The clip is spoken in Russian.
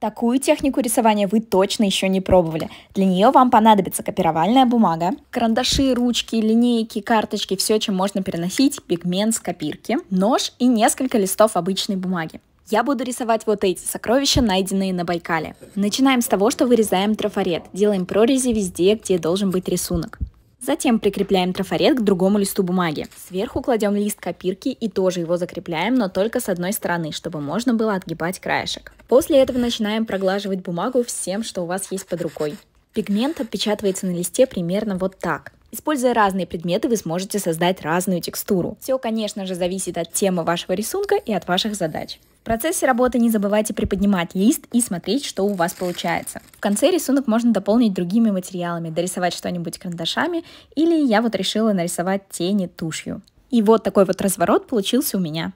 Такую технику рисования вы точно еще не пробовали. Для нее вам понадобится копировальная бумага, карандаши, ручки, линейки, карточки, все, чем можно переносить, пигмент с копирки, нож и несколько листов обычной бумаги. Я буду рисовать вот эти сокровища, найденные на Байкале. Начинаем с того, что вырезаем трафарет, делаем прорези везде, где должен быть рисунок. Затем прикрепляем трафарет к другому листу бумаги. Сверху кладем лист копирки и тоже его закрепляем, но только с одной стороны, чтобы можно было отгибать краешек. После этого начинаем проглаживать бумагу всем, что у вас есть под рукой. Пигмент отпечатывается на листе примерно вот так. Используя разные предметы, вы сможете создать разную текстуру. Все, конечно же, зависит от темы вашего рисунка и от ваших задач. В процессе работы не забывайте приподнимать лист и смотреть, что у вас получается. В конце рисунок можно дополнить другими материалами, дорисовать что-нибудь карандашами, или я вот решила нарисовать тени тушью. И вот такой вот разворот получился у меня.